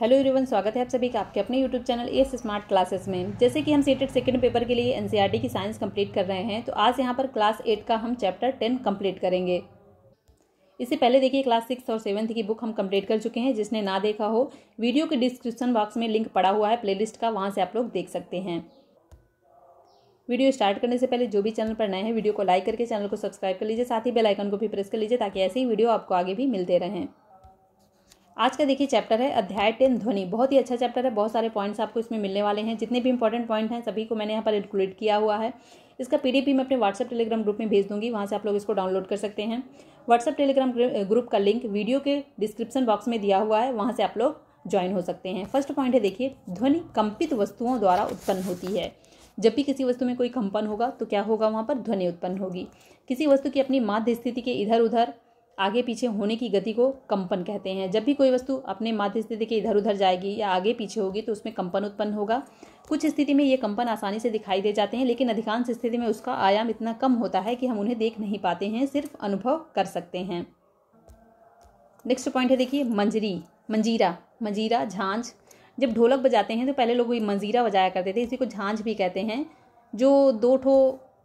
hello everyone स्वागत है आप सभी का आपके अपने YouTube channel S smart classes में जैसे कि हम सीटेड सेकंड पेपर के लिए एनसीईआरटी e की साइंस कंप्लीट कर रहे हैं तो आज यहाँ पर क्लास एट का हम चैप्टर टेन कंप्लीट करेंगे इससे पहले देखिए क्लास सिक्स और सेवन्थ की बुक हम कंप्लीट कर चुके हैं जिसने ना देखा हो वीडियो के डिस्क्रिप्शन बॉक्स में लिंक पड़ा हुआ है प्लेलिस्ट का वहाँ से आप लोग देख सकते हैं वीडियो स्टार्ट करने से पहले जो भी चैनल पर नए हैं वीडियो को लाइक करके चैनल को सब्सक्राइब कर लीजिए साथ ही बेलाइकन को भी प्रेस कर लीजिए ताकि ऐसे ही वीडियो आपको आगे भी मिलते रहें आज का देखिए चैप्टर है अध्याय टेन ध्वनि बहुत ही अच्छा चैप्टर है बहुत सारे पॉइंट्स आपको इसमें मिलने वाले हैं जितने भी इंपॉर्टेंट पॉइंट हैं सभी को मैंने यहाँ पर इंक्लूड किया हुआ है इसका पीडीपी मैं अपने व्हाट्सअप टेलीग्राम ग्रुप में भेज दूंगी वहाँ से आप लोग इसको डाउनलोड कर सकते हैं व्हाट्सअप टेलीग्राम ग्रुप का लिंक वीडियो के डिस्क्रिप्शन बॉक्स में दिया हुआ है वहाँ से आप लोग ज्वाइन हो सकते हैं फर्स्ट पॉइंट है देखिए ध्वनि कंपित वस्तुओं द्वारा उत्पन्न होती है जब भी किसी वस्तु में कोई कंपन होगा तो क्या होगा वहाँ पर ध्वनि उत्पन्न होगी किसी वस्तु की अपनी माध्य स्थिति के इधर उधर आगे पीछे होने की गति को कंपन कहते हैं जब भी कोई वस्तु अपने माध्य स्थिति के इधर उधर जाएगी या आगे पीछे होगी तो उसमें कंपन उत्पन्न होगा कुछ स्थिति में ये कंपन आसानी से दिखाई दे जाते हैं लेकिन अधिकांश स्थिति में उसका आयाम इतना कम होता है कि हम उन्हें देख नहीं पाते हैं सिर्फ अनुभव कर सकते हैं नेक्स्ट पॉइंट है देखिए मंजरी मंजीरा मंजीरा झांझ जब ढोलक बजाते हैं तो पहले लोग मंजीरा बजाया करते थे इसी को झांझ भी कहते हैं जो दो ठो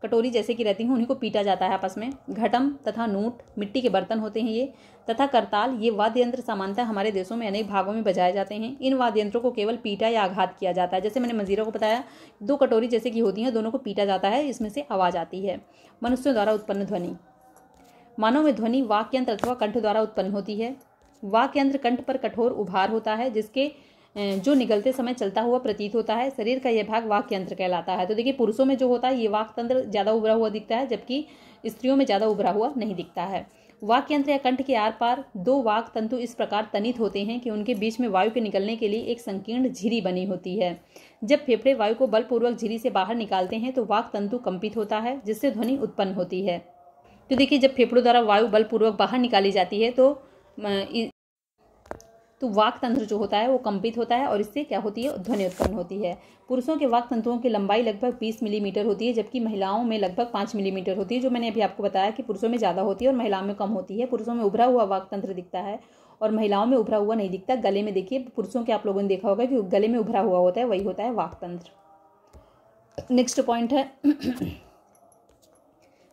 कटोरी जैसे की रहती हैं उन्हीं को पीटा जाता है आपस में घटम तथा नूट मिट्टी के बर्तन होते हैं ये तथा करताल ये वाद्य यंत्र सामान्यतः हमारे देशों में अनेक भागों में बजाए जाते हैं इन वाद्य यंत्रों को केवल पीटा या आघात किया जाता है जैसे मैंने मंजीरों को बताया दो कटोरी जैसे की होती हैं दोनों को पीटा जाता है इसमें से आवाज़ आती है मनुष्यों द्वारा उत्पन्न ध्वनि मानव में ध्वनि वाक्यंत्र अथवा कंठ द्वारा उत्पन्न होती है वाक्यंत्र कंठ पर कठोर उभार होता है जिसके जो निकलते समय चलता हुआ प्रतीत होता है शरीर का यह भाग वाक यंत्र कहलाता है तो देखिए पुरुषों में जो होता है ये वाक तंत्र ज़्यादा उभरा हुआ दिखता है जबकि स्त्रियों में ज़्यादा उभरा हुआ नहीं दिखता है वाक यंत्र या कंठ के आर पार दो वाक तंतु इस प्रकार तनित होते हैं कि उनके बीच में वायु के निकलने के लिए एक संकीर्ण झिरी बनी होती है जब फेफड़े वायु को बलपूर्वक झिरी से बाहर निकालते हैं तो वाक तंतु कंपित होता है जिससे ध्वनि उत्पन्न होती है तो देखिए जब फेफड़ों द्वारा वायु बलपूर्वक बाहर निकाली जाती है तो तो वाक तंत्र जो होता है वो कंपित होता है और इससे क्या होती है ध्वनि उत्पन्न होती है पुरुषों के वाक तंत्रों की लंबाई लगभग 20 मिलीमीटर होती है जबकि महिलाओं में लगभग 5 मिलीमीटर होती है जो मैंने अभी आपको बताया कि पुरुषों में ज़्यादा होती है और महिलाओं में कम होती है पुरुषों में उभरा हुआ वाक तंत्र दिखता है और महिलाओं में उभरा हुआ नहीं दिखता गले में देखिए पुरुषों के आप लोगों ने देखा होगा कि गले में उभरा हुआ होता है वही होता है वाक तंत्र नेक्स्ट पॉइंट है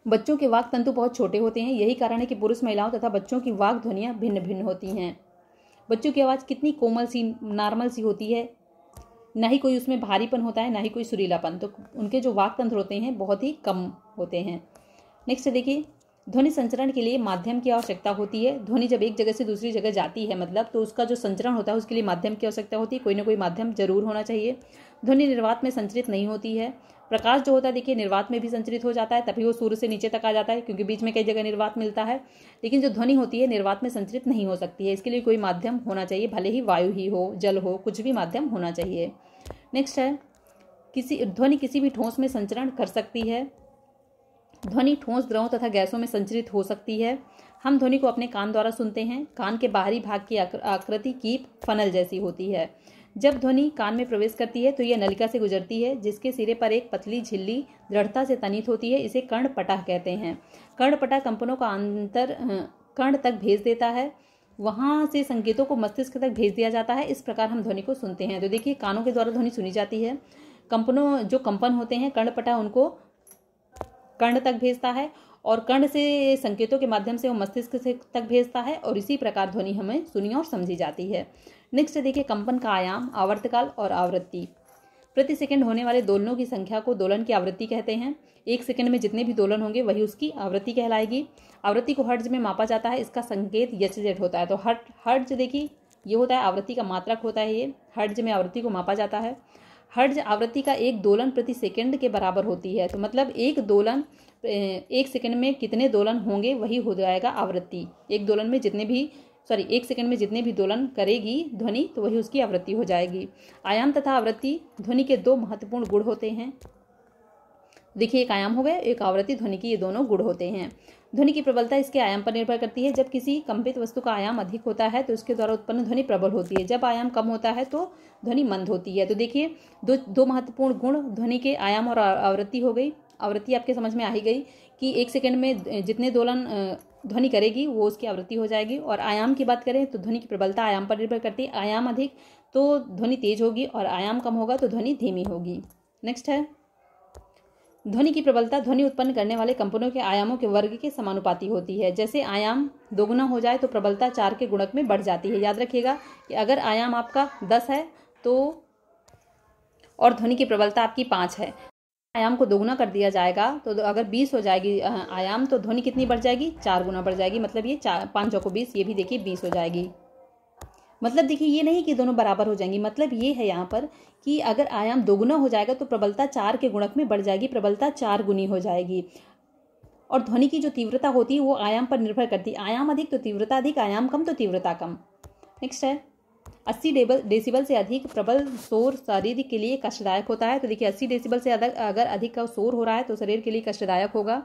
बच्चों के वाक तंतु बहुत छोटे होते हैं यही कारण है कि पुरुष महिलाओं तथा बच्चों की वाक ध्वनियाँ भिन्न भिन्न होती हैं बच्चों की आवाज़ कितनी कोमल सी नॉर्मल सी होती है ना ही कोई उसमें भारीपन होता है ना ही कोई सुरीलापन तो उनके जो वाक तंत्र होते हैं बहुत ही कम होते हैं नेक्स्ट देखिए ध्वनि संचरण के लिए माध्यम की आवश्यकता होती है ध्वनि जब एक जगह से दूसरी जगह जाती है मतलब तो उसका जो संचरण होता है उसके लिए माध्यम की आवश्यकता होती है कोई ना कोई माध्यम जरूर होना चाहिए ध्वनि निर्वात में संचरित नहीं होती है प्रकाश जो होता है देखिए निर्वात में भी संचरित हो जाता है तभी वो सूर्य से नीचे तक आ जाता है क्योंकि बीच में कई जगह निर्वात मिलता है लेकिन जो ध्वनि होती है निर्वात में संचरित नहीं हो सकती है इसके लिए कोई माध्यम होना चाहिए भले ही वायु ही हो जल हो कुछ भी माध्यम होना चाहिए नेक्स्ट है किसी ध्वनि किसी भी ठोस में संचरण कर सकती है ध्वनि ठोस द्रवों तथा गैसों में संचरित हो सकती है हम ध्वनि को अपने कान द्वारा सुनते हैं कान के बाहरी भाग की आकृति की फनल जैसी होती है जब ध्वनि कान में प्रवेश करती है तो यह नलिका से गुजरती है जिसके सिरे पर एक पतली झिल्ली दृढ़ता से तनित होती है इसे कर्णपटा कहते हैं कर्णपटा कंपनों का अंतर कर्ण तक भेज देता है वहाँ से संकेतों को मस्तिष्क तक भेज दिया जाता है इस प्रकार हम ध्वनि को सुनते हैं तो देखिए कानों के द्वारा ध्वनि सुनी जाती है कंपनों जो कंपन होते हैं कर्णपटा उनको कर्ण तक भेजता है और कर्ण से संकेतों के माध्यम से वो मस्तिष्क से तक भेजता है और इसी प्रकार ध्वनि हमें सुनी और समझी जाती है नेक्स्ट देखिए कंपन का आयाम आवर्तकाल और आवृत्ति प्रति सेकंड होने वाले दोलनों की संख्या को दोलन की आवृत्ति कहते हैं एक सेकंड में जितने भी दोलन होंगे वही उसकी आवृत्ति कहलाएगी आवृत्ति को हर्ज में मापा जाता है इसका संकेत यच जेट होता है तो हर्ट हर्ज देखिए ये होता है आवृत्ति का मात्रक होता है ये हर्ज में आवृत्ति को मापा जाता है हर्ज आवृत्ति का एक दोलन प्रति सेकंड के बराबर होती है तो मतलब एक दोलन एक सेकंड में कितने दोलन होंगे वही हो जाएगा आवृत्ति एक दोलन में जितने भी सॉरी एक सेकंड में जितने भी दोलन करेगी ध्वनि तो वही उसकी आवृत्ति हो जाएगी आयाम तथा आवृत्ति ध्वनि के दो महत्वपूर्ण गुण होते हैं देखिए एक आयाम हो गया एक आवृत्ति ध्वनि के ये दोनों गुण होते हैं ध्वनि की प्रबलता इसके आयाम पर निर्भर करती है जब किसी कंपित वस्तु का आयाम अधिक होता है तो उसके द्वारा उत्पन्न ध्वनि प्रबल होती है जब आयाम कम होता है तो ध्वनि मंद होती है तो देखिए दो दो महत्वपूर्ण गुण ध्वनि के आयाम और आवृत्ति हो गई आवृत्ति आपके समझ में आ ही गई कि एक सेकंड में जितने दोलन ध्वनि करेगी वो उसकी आवृत्ति हो जाएगी और आयाम की बात करें तो ध्वनि की प्रबलता आयाम पर निर्भर करती है आयाम अधिक तो ध्वनि तेज होगी और आयाम कम होगा तो ध्वनि धीमी होगी नेक्स्ट है ध्वनि की प्रबलता ध्वनि उत्पन्न करने वाले कंपनों के आयामों के वर्ग के समानुपाती होती है जैसे आयाम दोगुना हो जाए तो प्रबलता चार के गुणक में बढ़ जाती है याद रखिएगा कि अगर आयाम आपका दस है तो और ध्वनि की प्रबलता आपकी पाँच है आयाम को दोगुना कर दिया जाएगा तो अगर बीस हो जाएगी आयाम तो ध्वनि कितनी बढ़ जाएगी चार गुना बढ़ जाएगी मतलब ये चार पाँच चौको बीस ये भी देखिए बीस हो जाएगी मतलब देखिए ये नहीं कि दोनों बराबर हो जाएंगी मतलब ये है यहाँ पर कि अगर आयाम दोगुना हो जाएगा तो प्रबलता चार के गुणक में बढ़ जाएगी प्रबलता चार गुनी हो जाएगी और ध्वनि की जो तीव्रता होती है वो आयाम पर निर्भर करती है आयाम अधिक तो तीव्रता अधिक आयाम कम तो तीव्रता कम नेक्स्ट है अस्सी डेबल डेसिबल से अधिक प्रबल शोर शरीर के लिए कष्टदायक होता है तो देखिए अस्सी डेसिबल से अधिक अगर अधिक का शोर हो रहा है तो शरीर के लिए कष्टदायक होगा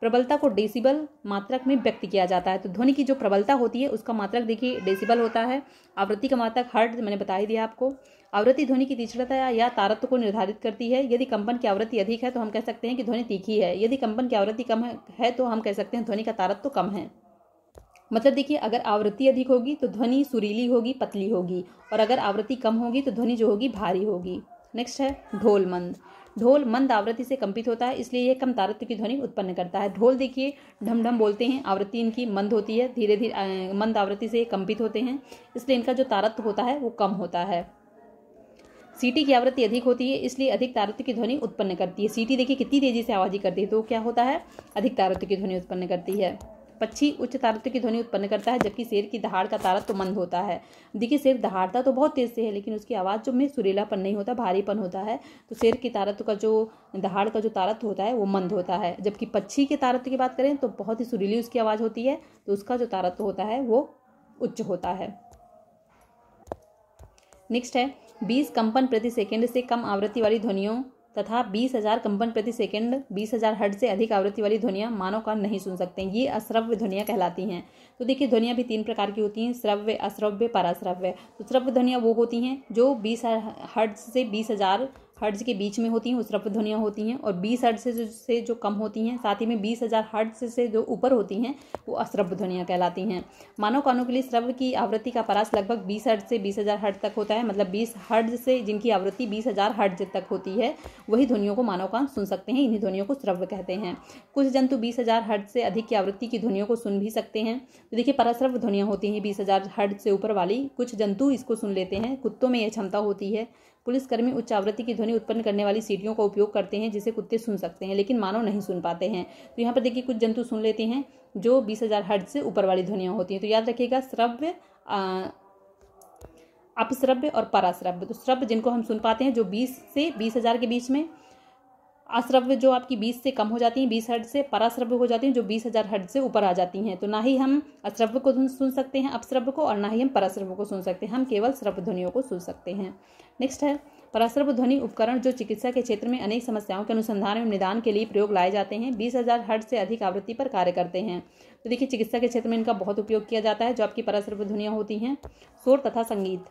प्रबलता को डेसिबल मात्रक में व्यक्त किया जाता है तो ध्वनि की जो प्रबलता होती है उसका मात्रक देखिए डेसिबल होता है आवृत्ति का मात्रक हर्ट मैंने बता ही दिया आपको आवृत्ति ध्वनि की तीक्ष्णता या तारत्व को निर्धारित करती है यदि कंपन की आवृत्ति अधिक है तो हम कह सकते हैं कि ध्वनि तीखी है यदि कंपन की आवृत्ति कम है तो हम कह सकते हैं ध्वनि का तारत्व कम है मतलब देखिए अगर आवृत्ति अधिक होगी तो ध्वनि सुरीली होगी पतली होगी और अगर आवृत्ति कम होगी तो ध्वनि जो होगी भारी होगी नेक्स्ट है ढोलमंद ढोल मंद आवृत्ति से कंपित होता है इसलिए यह कम तारत्व की ध्वनि उत्पन्न करता है ढोल देखिए ढम ढम बोलते हैं आवृत्ति इनकी मंद होती है धीरे धीरे मंद आवृत्ति से कंपित होते हैं इसलिए इनका जो तारत्व होता है वो कम होता है सीटी की आवृत्ति अधिक होती है इसलिए अधिक तारत्व की ध्वनि उत्पन्न करती है सीटी देखिए कितनी तेजी से आवाजी करती है तो क्या होता है अधिक तारत्व की ध्वनि उत्पन्न करती है पक्षी उच्च तारत्व की ध्वनि उत्पन्न करता है जबकि शेर की दहाड़ का तारत्व मंद होता है देखिए शेर दहाड़ता तो बहुत तेज से है लेकिन उसकी आवाज़ जो में सुरीलापन नहीं होता भारीपन होता है तो शेर की तारत्व का जो दहाड़ का जो तारत्व होता है वो मंद होता है जबकि पक्षी के तारत्व की बात करें तो बहुत ही सुरीली उसकी आवाज़ होती है तो उसका जो तारत्व होता है वो उच्च होता है नेक्स्ट है बीस कंपन प्रति सेकेंड से कम आवृत्ति वाली ध्वनियों तथा बीस हज़ार कंपन प्रति सेकंड बीस हज़ार हर्ट से अधिक आवृत्ति वाली ध्वनिया मानव कान नहीं सुन सकते ये अश्रव्य ध्वनिया कहलाती हैं तो देखिए ध्वनिया भी तीन प्रकार की होती हैं श्रव्य अश्रव्य पराश्रव्य तो श्रव्य ध्वनिया वो होती हैं जो बीस हर्ट से बीस हज़ार हर्ट्ज के बीच में होती हैं उस तरफ ध्वनियाँ होती हैं और बीस हर्ट्ज से जो से जो कम होती हैं साथ ही में बीस हज़ार हर्ट्ज से जो ऊपर होती हैं वो अश्रभ ध्वनियाँ कहलाती हैं मानव कानों के लिए श्रव्य की आवृत्ति का परास लगभग बीस हर्ट से बीस हज़ार हर्ट तक होता है मतलब बीस हर्ट्ज से जिनकी आवृत्ति बीस हज़ार हर्ट्ज तक होती है वही ध्वनियों को मानव कान सुन सकते हैं इन्हीं ध्वनियों को स्रव्य कहते हैं कुछ जंतु बीस हज़ार हर्ट्ज से अधिक की आवृत्ति की ध्वनियों को सुन भी सकते हैं तो देखिए परास्रव ध्वनियाँ होती हैं बीस हज़ार हर्ट्ज से ऊपर वाली कुछ जंतु इसको सुन लेते हैं कुत्तों में यह क्षमता होती है पुलिसकर्मी उच्च आवृत्ति की ध्वनि उत्पन्न करने वाली सीटियों का उपयोग करते हैं जिसे कुत्ते सुन सकते हैं लेकिन मानव नहीं सुन पाते हैं तो यहाँ पर देखिए कुछ जंतु सुन लेते हैं जो बीस हज़ार हर्ट से ऊपर वाली ध्वनियाँ होती हैं तो याद रखिएगा श्रव्य अपश्रव्य और पराश्रव्य तो श्रव्य जिनको हम सुन पाते हैं जो बीस से बीस हज़ार के बीच में अस्रव्य जो आपकी बीस से कम हो जाती हैं बीस हर्ट से पराश्रव्य हो जाती हैं जो बीस हज़ार हर्ट से ऊपर आ जाती हैं तो ना ही हम अश्रव्य को सुन सकते हैं अपश्रव्य को और ना ही हम पराश्रव्य को सुन सकते हैं हम केवल श्रव्य ध्वनियों को सुन सकते हैं नेक्स्ट है पराश्रव्य ध्वनि उपकरण जो चिकित्सा के क्षेत्र में अनेक समस्याओं के अनुसंधान एवं निदान के लिए प्रयोग लाए जाते हैं बीस हज़ार हर्ड से अधिक आवृत्ति पर कार्य करते हैं तो देखिए चिकित्सा के क्षेत्र में इनका बहुत उपयोग किया जाता है जो आपकी पराश्रव्य ध्वनियाँ होती हैं शोर तथा संगीत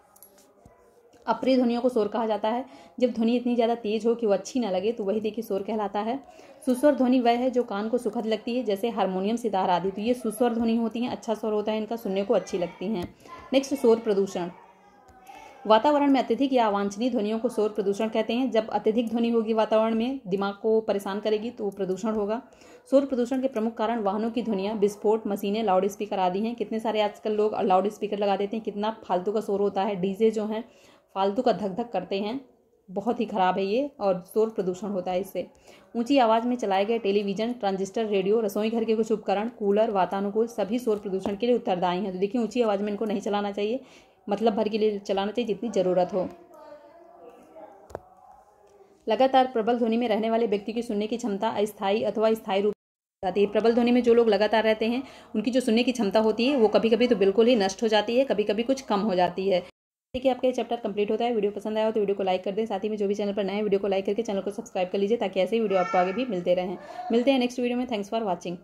अप्रिय ध्वनियों को शोर कहा जाता है जब ध्वनि इतनी ज़्यादा तेज हो कि वो अच्छी ना लगे तो वही देखिए शोर कहलाता है सुस्वर ध्वनि वह है जो कान को सुखद लगती है जैसे हारमोनियम सितार आदि तो ये सुस्वर ध्वनि होती हैं अच्छा स्वर होता है इनका सुनने को अच्छी लगती हैं नेक्स्ट शोर प्रदूषण वातावरण में अत्यधिक या अवांछनीय ध्वनियों को शोर प्रदूषण कहते हैं जब अत्यधिक ध्वनि होगी वातावरण में दिमाग को परेशान करेगी तो प्रदूषण होगा शोर प्रदूषण के प्रमुख कारण वाहनों की ध्वनियाँ विस्फोट मशीनें लाउड स्पीकर आदि हैं कितने सारे आजकल लोग लाउड स्पीकर लगा देते हैं कितना फालतू का शोर होता है डीजे जो हैं फालतू का धक धक करते हैं बहुत ही ख़राब है ये और शोर प्रदूषण होता है इससे ऊंची आवाज़ में चलाए गए टेलीविज़न ट्रांजिस्टर रेडियो रसोई घर के कुछ उपकरण कूलर वातानुकूल सभी शोर प्रदूषण के लिए उत्तरदायी हैं तो देखिए ऊंची आवाज़ में इनको नहीं चलाना चाहिए मतलब भर के लिए चलाना चाहिए जितनी ज़रूरत हो लगातार प्रबल ध्वनि में रहने वाले व्यक्ति की सुनने की क्षमता अस्थायी अथवा स्थायी रूप जाती है प्रबल ध्वनि में जो लोग लगातार रहते हैं उनकी जो सुनने की क्षमता होती है वो कभी कभी तो बिल्कुल ही नष्ट हो जाती है कभी कभी कुछ कम हो जाती है देखिए आपका ये चैप्टर कंप्लीट होता है वीडियो पसंद आया हो तो वीडियो को लाइक कर दें साथ ही में जो भी चैनल पर नए वीडियो को लाइक करके चैनल को सब्सक्राइब कर लीजिए ताकि ऐसे वीडियो आपको आगे भी मिलते रहें मिलते हैं नेक्स्ट वीडियो में थैंक्स फॉर वॉचिंग